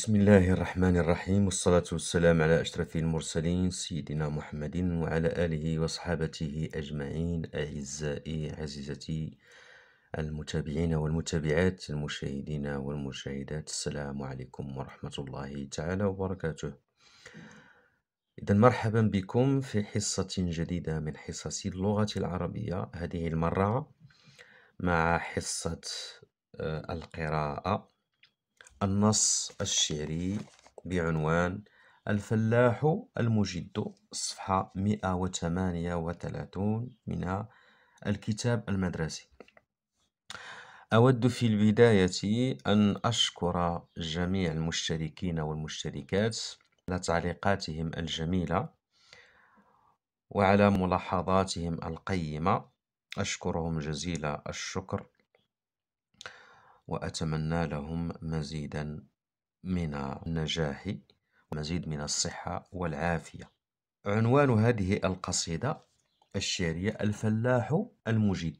بسم الله الرحمن الرحيم والصلاة والسلام على أشرف المرسلين سيدنا محمد وعلى آله وصحابته أجمعين أعزائي عزيزتي المتابعين والمتابعات المشاهدين والمشاهدات السلام عليكم ورحمة الله تعالى وبركاته إذا مرحبا بكم في حصة جديدة من حصص اللغة العربية هذه المرة مع حصة القراءة النص الشعري بعنوان الفلاح المجد صفحة 138 من الكتاب المدرسي أود في البداية أن أشكر جميع المشتركين والمشتركات على تعليقاتهم الجميلة وعلى ملاحظاتهم القيمة أشكرهم جزيل الشكر وأتمنى لهم مزيدا من النجاح ومزيد من الصحة والعافية عنوان هذه القصيدة الشعرية الفلاح المجد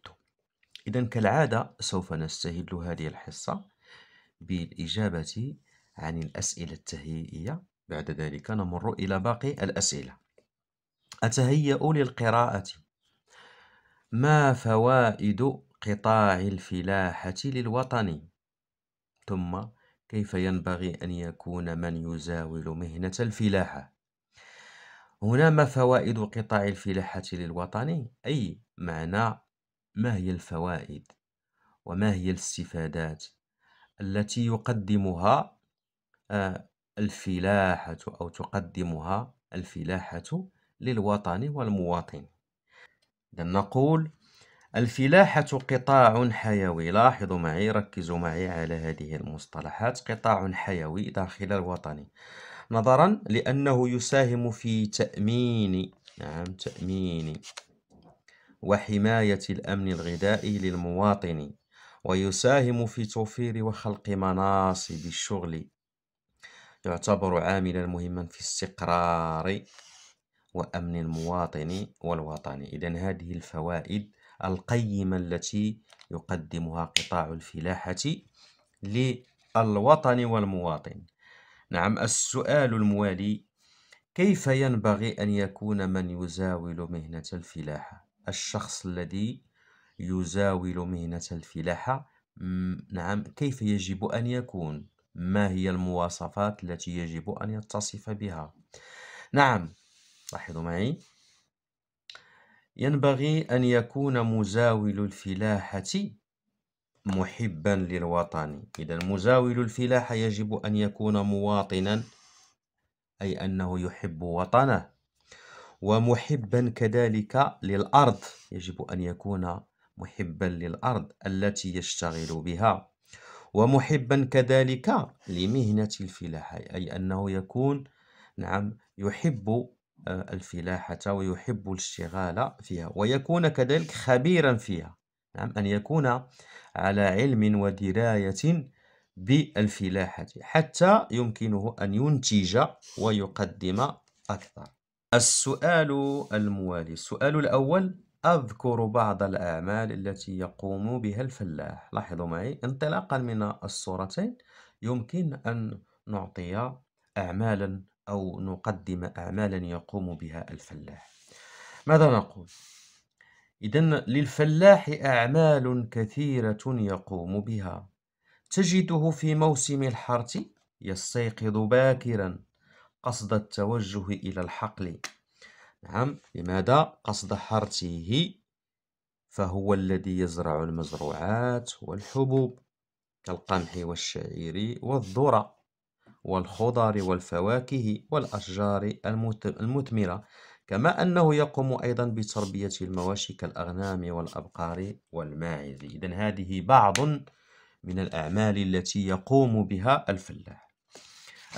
إذا كالعادة سوف نستهل هذه الحصة بالإجابة عن الأسئلة التهيئية بعد ذلك نمر إلى باقي الأسئلة أتهيأ للقراءة ما فوائد قطاع الفلاحة للوطن ثم كيف ينبغي أن يكون من يزاول مهنة الفلاحة هنا ما فوائد قطاع الفلاحة للوطن أي معنى ما هي الفوائد وما هي الاستفادات التي يقدمها آه، الفلاحة أو تقدمها الفلاحة للوطن والمواطن نقول الفلاحة قطاع حيوي لاحظوا معي ركزوا معي على هذه المصطلحات قطاع حيوي داخل الوطني نظرا لأنه يساهم في تأمين نعم تأمين وحماية الأمن الغذائي للمواطن ويساهم في توفير وخلق مناصب الشغل يعتبر عاملا مهما في استقرار وأمن المواطن والوطني إذا هذه الفوائد القيمة التي يقدمها قطاع الفلاحة للوطن والمواطن نعم السؤال الموالي كيف ينبغي أن يكون من يزاول مهنة الفلاحة الشخص الذي يزاول مهنة الفلاحة نعم كيف يجب أن يكون ما هي المواصفات التي يجب أن يتصف بها نعم لاحظوا معي ينبغي أن يكون مزاول الفلاحة محبا للوطن إذا مزاول الفلاحة يجب أن يكون مواطنا أي أنه يحب وطنه ومحبا كذلك للأرض يجب أن يكون محبا للأرض التي يشتغل بها ومحبا كذلك لمهنة الفلاحة أي أنه يكون نعم يحب الفلاحة ويحب الاشتغال فيها ويكون كذلك خبيرا فيها نعم أن يكون على علم ودراية بالفلاحة حتى يمكنه أن ينتج ويقدم أكثر السؤال الموالي السؤال الأول أذكر بعض الأعمال التي يقوم بها الفلاح لاحظوا معي انطلاقا من الصورتين يمكن أن نعطي أعمالا أو نقدم أعمالا يقوم بها الفلاح ماذا نقول؟ إذا للفلاح أعمال كثيرة يقوم بها تجده في موسم الحرث يستيقظ باكرا قصد التوجه إلى الحقل نعم لماذا قصد حرثه فهو الذي يزرع المزروعات والحبوب كالقمح والشعير والذرة والخضر والفواكه والأشجار المثمرة كما أنه يقوم أيضا بتربية المواشي كالأغنام والأبقار والماعز إذا هذه بعض من الأعمال التي يقوم بها الفلاح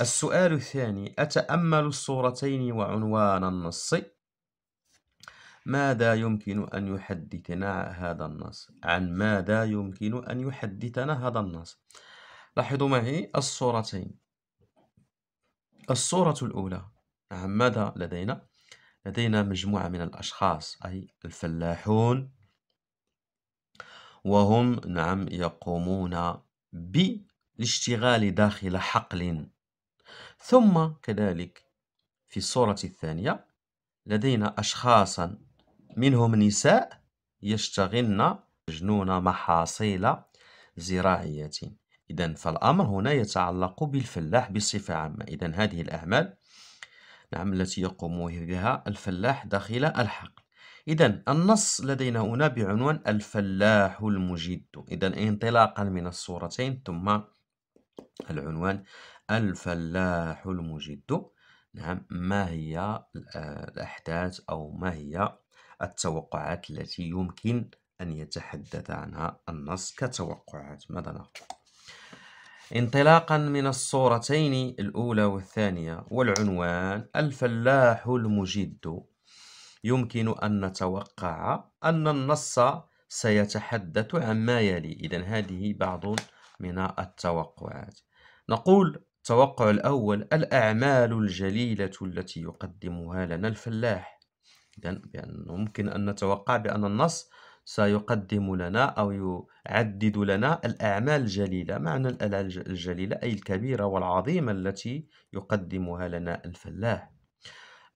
السؤال الثاني أتأمل الصورتين وعنوان النص ماذا يمكن أن يحدثنا هذا النص؟ عن ماذا يمكن أن يحدثنا هذا النص؟ لاحظوا معي الصورتين الصورة الأولى نعم ماذا لدينا؟ لدينا مجموعة من الأشخاص أي الفلاحون وهم نعم يقومون بالاشتغال داخل حقل ثم كذلك في الصورة الثانية لدينا أشخاصا منهم نساء يشتغلن مجنون محاصيل زراعية إذا فالأمر هنا يتعلق بالفلاح بصفة عامة إذا هذه الأعمال نعم التي يقوم بها الفلاح داخل الحقل إذا النص لدينا هنا بعنوان الفلاح المجد إذا انطلاقا من الصورتين ثم العنوان الفلاح المجد نعم ما هي الأحداث أو ما هي التوقعات التي يمكن أن يتحدث عنها النص كتوقعات ماذا نقول انطلاقا من الصورتين الأولى والثانية والعنوان الفلاح المجد يمكن أن نتوقع أن النص سيتحدث عما يلي إذا هذه بعض من التوقعات نقول التوقع الأول الأعمال الجليلة التي يقدمها لنا الفلاح إذا ممكن أن نتوقع بأن النص سيقدم لنا أو يعدد لنا الأعمال الجليلة معنى الأعمال الجليلة أي الكبيرة والعظيمة التي يقدمها لنا الفلاح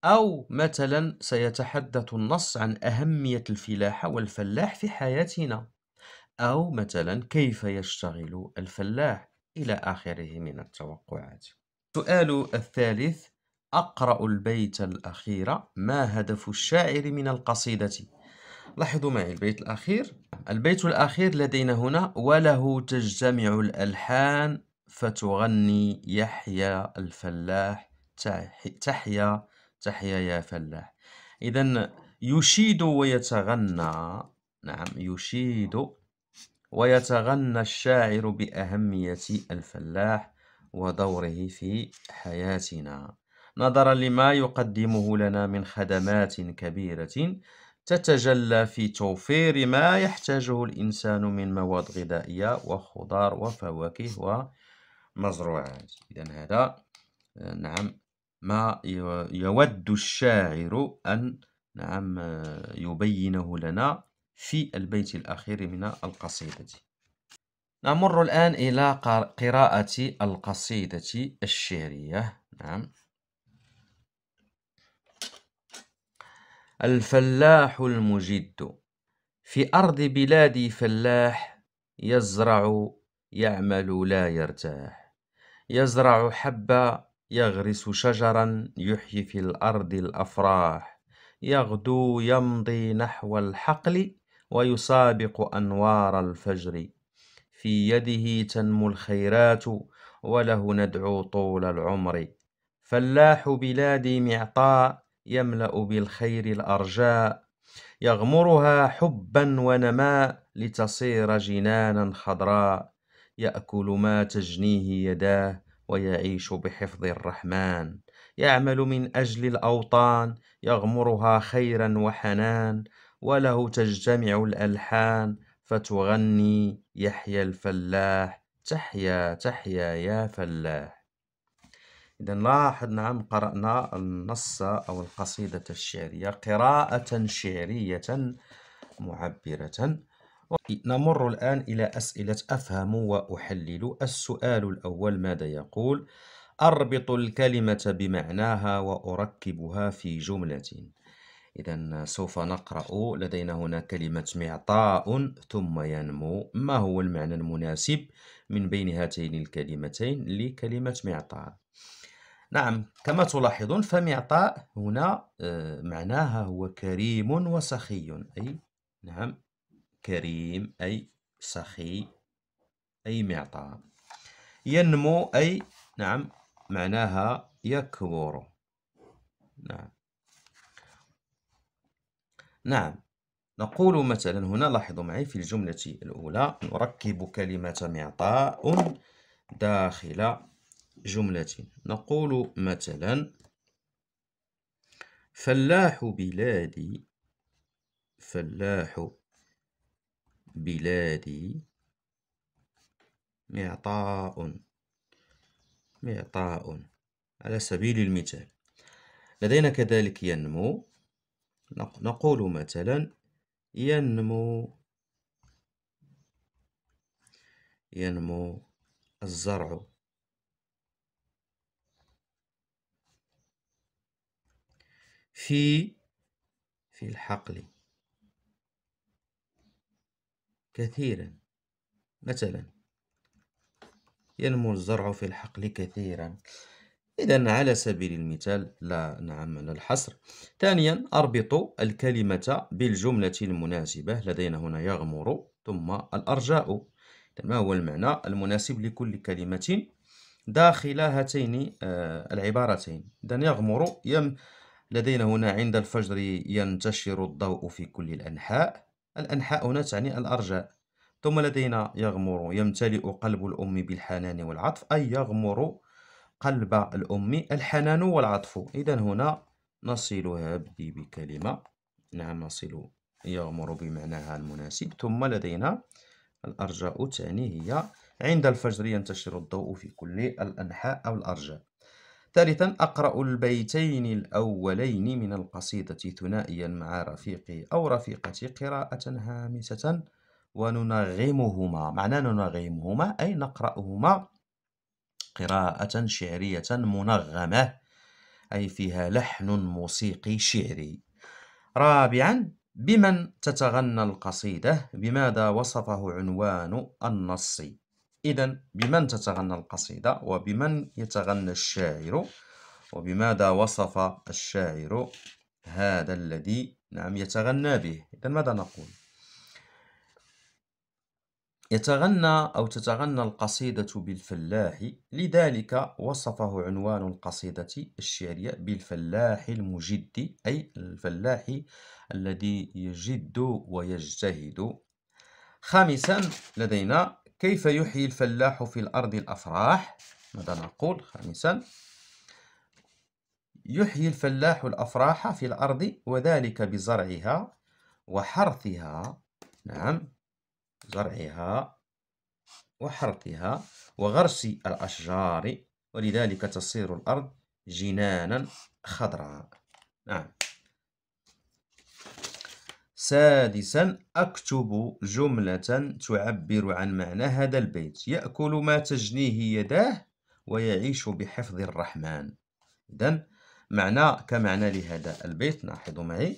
أو مثلا سيتحدث النص عن أهمية الفلاحة والفلاح في حياتنا أو مثلا كيف يشتغل الفلاح إلى آخره من التوقعات السؤال الثالث أقرأ البيت الأخير ما هدف الشاعر من القصيدة لاحظوا معي البيت الأخير البيت الأخير لدينا هنا وله تجتمع الألحان فتغني يحيى الفلاح تحيا تحيا يا فلاح إذا يشيد ويتغنى نعم يشيد ويتغنى الشاعر بأهمية الفلاح ودوره في حياتنا نظرا لما يقدمه لنا من خدمات كبيرة تتجلى في توفير ما يحتاجه الإنسان من مواد غذائية وخضار وفواكه ومزروعات إذا هذا آه، نعم ما يود الشاعر أن نعم آه، يبينه لنا في البيت الأخير من القصيدة نمر الآن إلى قراءة القصيدة الشعرية نعم الفلاح المجد في أرض بلادي فلاح يزرع يعمل لا يرتاح يزرع حبة يغرس شجرا يحيي في الأرض الأفراح يغدو يمضي نحو الحقل ويسابق أنوار الفجر في يده تنمو الخيرات وله ندعو طول العمر فلاح بلادي معطاء يملأ بالخير الأرجاء يغمرها حبا ونماء لتصير جنانا خضراء يأكل ما تجنيه يداه ويعيش بحفظ الرحمن يعمل من أجل الأوطان يغمرها خيرا وحنان وله تجتمع الألحان فتغني يحيى الفلاح تحيا تحيا يا فلاح إذا لاحظ نعم قرأنا النص أو القصيدة الشعرية قراءة شعرية معبرة نمر الآن إلى أسئلة أفهم وأحلل السؤال الأول ماذا يقول؟ أربط الكلمة بمعناها وأركبها في جملة إذا سوف نقرأ لدينا هنا كلمة معطاء ثم ينمو ما هو المعنى المناسب من بين هاتين الكلمتين لكلمة معطاء نعم كما تلاحظون فمعطاء هنا آه، معناها هو كريم وسخي أي نعم كريم أي سخي أي معطاء ينمو أي نعم معناها يكبر نعم نعم نقول مثلا هنا لاحظوا معي في الجملة الأولى نركب كلمة معطاء داخل جملة نقول مثلا فلاح بلادي فلاح بلادي معطاء معطاء على سبيل المثال لدينا كذلك ينمو نقول مثلا ينمو ينمو الزرع في في الحقل كثيرا مثلا ينمو الزرع في الحقل كثيرا إذا على سبيل المثال لا نعمل الحصر ثانيا أربط الكلمة بالجملة المناسبة لدينا هنا يغمر ثم الأرجاء ما هو المعنى المناسب لكل كلمة داخل هاتين آه، العبارتين إذا يغمر يم لدينا هنا عند الفجر ينتشر الضوء في كل الأنحاء الأنحاء هنا تعني الأرجاء ثم لدينا يغمر يمتلئ قلب الأم بالحنان والعطف أي يغمر قلب الأم الحنان والعطف إذا هنا نصلها بكلمة نعم نصل يغمر بمعناها المناسب ثم لدينا الأرجاء تعني هي عند الفجر ينتشر الضوء في كل الأنحاء أو الأرجاء ثالثا أقرأ البيتين الأولين من القصيدة ثنائيا مع رفيقي أو رفيقتي قراءة هامسة وننغمهما معنى ننغمهما أي نقرأهما قراءة شعرية منغمة أي فيها لحن موسيقي شعري رابعا بمن تتغنى القصيدة بماذا وصفه عنوان النص إذا بمن تتغنى القصيدة وبمن يتغنى الشاعر وبماذا وصف الشاعر هذا الذي نعم يتغنى به إذا ماذا نقول يتغنى أو تتغنى القصيدة بالفلاح لذلك وصفه عنوان القصيدة الشعرية بالفلاح المجد أي الفلاح الذي يجد ويجتهد خامسا لدينا كيف يحيي الفلاح في الأرض الأفراح ماذا نقول خامسا يحيي الفلاح الأفراح في الأرض وذلك بزرعها وحرثها نعم زرعها وحرثها وغرس الأشجار ولذلك تصير الأرض جنانا خضراء نعم سادسا أكتب جملة تعبر عن معنى هذا البيت يأكل ما تجنيه يداه ويعيش بحفظ الرحمن إذا معنى كمعنى لهذا البيت لاحظوا معي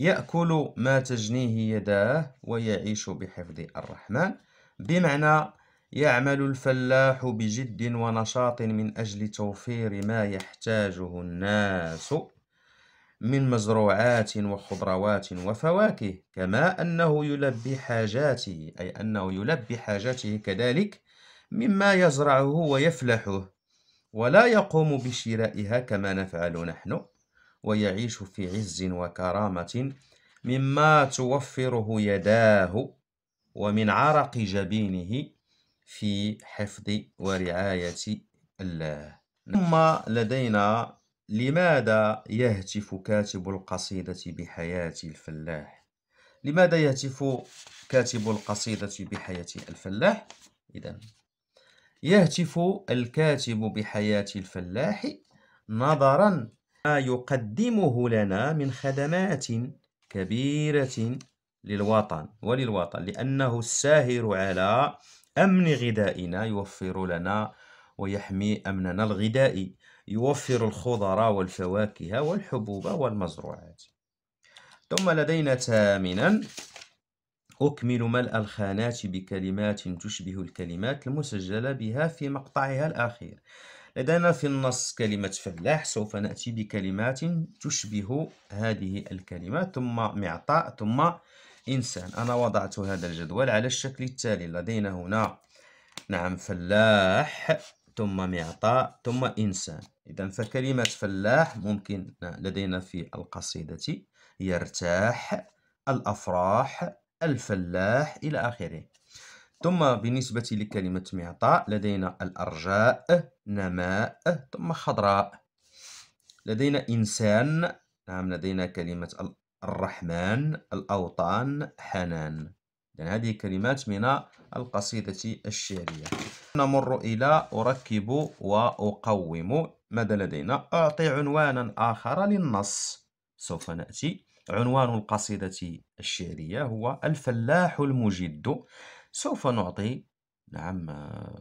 يأكل ما تجنيه يداه ويعيش بحفظ الرحمن بمعنى يعمل الفلاح بجد ونشاط من أجل توفير ما يحتاجه الناس من مزروعات وخضروات وفواكه كما أنه يلبي حاجاته أي أنه يلبي حاجاته كذلك مما يزرعه ويفلحه ولا يقوم بشرائها كما نفعل نحن ويعيش في عز وكرامة مما توفره يداه ومن عرق جبينه في حفظ ورعاية الله ثم لدينا لماذا يهتف كاتب القصيدة بحياة الفلاح؟ لماذا يهتف كاتب القصيدة بحياة الفلاح؟ إذا يهتف الكاتب بحياة الفلاح نظرا ما يقدمه لنا من خدمات كبيرة للوطن وللوطن لأنه الساهر على أمن غذائنا يوفر لنا ويحمي أمننا الغذائي يوفر الخضر والفواكه والحبوب والمزروعات ثم لدينا ثامنا أكمل ملء الخانات بكلمات تشبه الكلمات المسجلة بها في مقطعها الأخير لدينا في النص كلمة فلاح سوف نأتي بكلمات تشبه هذه الكلمات ثم معطاء ثم إنسان أنا وضعت هذا الجدول على الشكل التالي لدينا هنا نعم فلاح ثم معطاء ثم إنسان إذا فكلمة فلاح ممكن لدينا في القصيدة يرتاح الأفراح الفلاح إلى آخره ثم بالنسبة لكلمة معطاء لدينا الأرجاء نماء ثم خضراء لدينا إنسان نعم لدينا كلمة الرحمن الأوطان حنان يعني هذه كلمات من القصيدة الشعرية نمر إلى أركب وأقوم ماذا لدينا؟ أعطي عنوانا آخر للنص سوف نأتي عنوان القصيدة الشعرية هو الفلاح المجد سوف نعطي نعم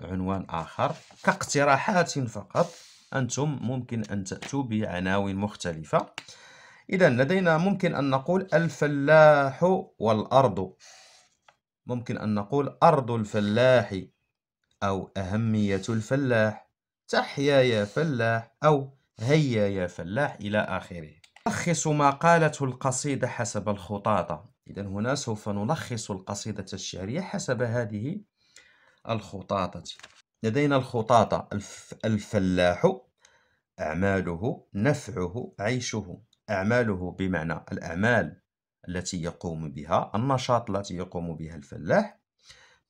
عنوان آخر كاقتراحات فقط أنتم ممكن أن تأتوا بعناوين مختلفة إذا لدينا ممكن أن نقول الفلاح والأرض ممكن أن نقول أرض الفلاح أو أهمية الفلاح تحيا يا فلاح أو هيا يا فلاح إلى آخره نلخص ما قالته القصيدة حسب الخطاطة إذا هنا سوف نلخص القصيدة الشعرية حسب هذه الخطاطة لدينا الخطاطة الفلاح أعماله نفعه عيشه أعماله بمعنى الأعمال التي يقوم بها النشاط التي يقوم بها الفلاح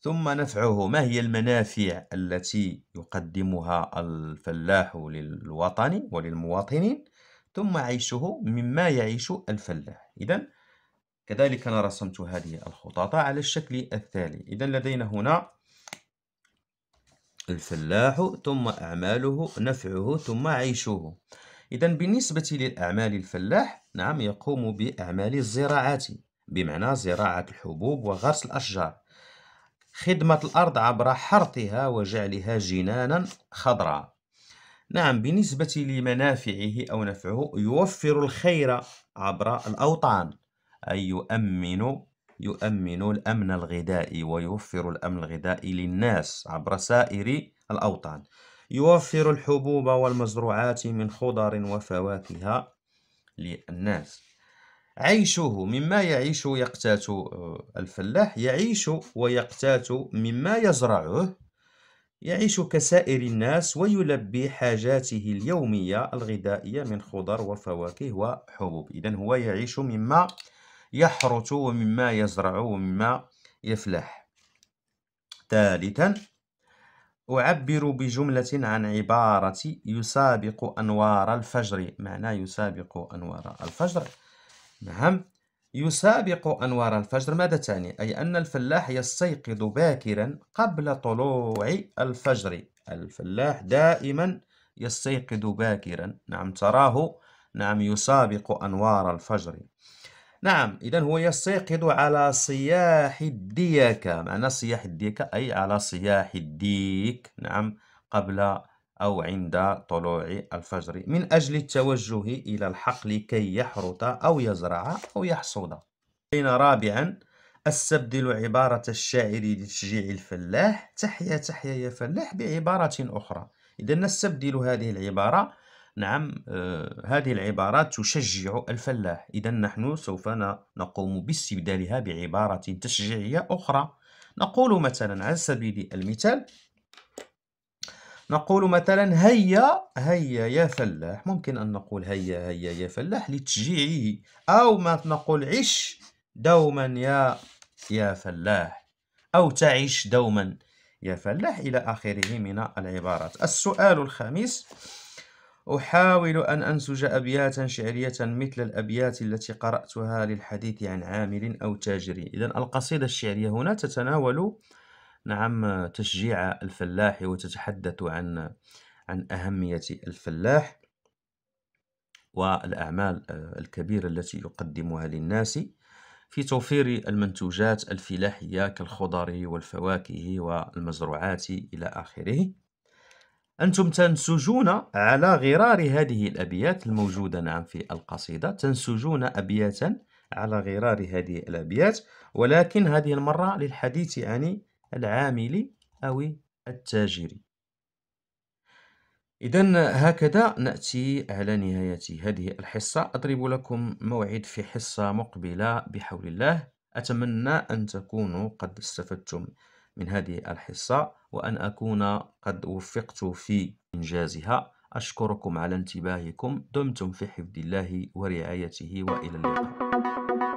ثم نفعه ما هي المنافع التي يقدمها الفلاح للوطن وللمواطنين ثم عيشه مما يعيش الفلاح إذا كذلك أنا رسمت هذه الخطط على الشكل التالي إذا لدينا هنا الفلاح ثم أعماله نفعه ثم عيشه إذا بالنسبة للأعمال الفلاح نعم يقوم بأعمال الزراعات بمعنى زراعة الحبوب وغرس الأشجار خدمة الأرض عبر حرثها وجعلها جنانا خضراء نعم بالنسبة لمنافعه أو نفعه يوفر الخير عبر الأوطان أي يؤمن يؤمن الأمن الغذائي ويوفر الأمن الغذائي للناس عبر سائر الأوطان يوفر الحبوب والمزروعات من خضر وفواكه للناس عيشه مما يعيش يقتات آه، الفلاح يعيش ويقتات مما يزرعه يعيش كسائر الناس ويلبي حاجاته اليومية الغذائية من خضر وفواكه وحبوب إذا هو يعيش مما يحرث ومما يزرع ومما يفلح ثالثا أعبر بجملة عن عبارة يسابق أنوار الفجر معنى يسابق أنوار الفجر نعم يسابق أنوار الفجر ماذا تعني؟ أي أن الفلاح يستيقظ باكرا قبل طلوع الفجر الفلاح دائما يستيقظ باكرا نعم تراه نعم يسابق أنوار الفجر نعم إذا هو يستيقظ على صياح الديكة معنى صياح الديكة أي على صياح الديك نعم قبل أو عند طلوع الفجر من أجل التوجه إلى الحقل كي يحرث أو يزرع أو يحصد بين رابعا استبدل عبارة الشاعر لتشجيع الفلاح تحيا تحيا يا فلاح بعبارة أخرى إذا نستبدل هذه العبارة نعم آه، هذه العبارات تشجع الفلاح إذا نحن سوف نقوم باستبدالها بعبارة تشجيعية أخرى نقول مثلا على سبيل المثال نقول مثلا هيا هيا يا فلاح ممكن أن نقول هيا هيا يا فلاح لتشجيعه أو ما نقول عش دوما يا يا فلاح أو تعيش دوما يا فلاح إلى آخره من العبارات السؤال الخامس أحاول أن أنسج أبياتا شعرية مثل الأبيات التي قرأتها للحديث عن عامل أو تاجر إذا القصيدة الشعرية هنا تتناول نعم تشجيع الفلاح وتتحدث عن عن أهمية الفلاح والأعمال آه، الكبيرة التي يقدمها للناس في توفير المنتوجات الفلاحية كالخضر والفواكه والمزروعات إلى آخره أنتم تنسجون على غرار هذه الأبيات الموجودة نعم في القصيدة تنسجون أبياتا على غرار هذه الأبيات ولكن هذه المرة للحديث عن العامل أو التاجر إذا هكذا نأتي على نهاية هذه الحصة أضرب لكم موعد في حصة مقبلة بحول الله أتمنى أن تكونوا قد استفدتم من هذه الحصة وأن أكون قد وفقت في إنجازها أشكركم على انتباهكم دمتم في حفظ الله ورعايته وإلى اللقاء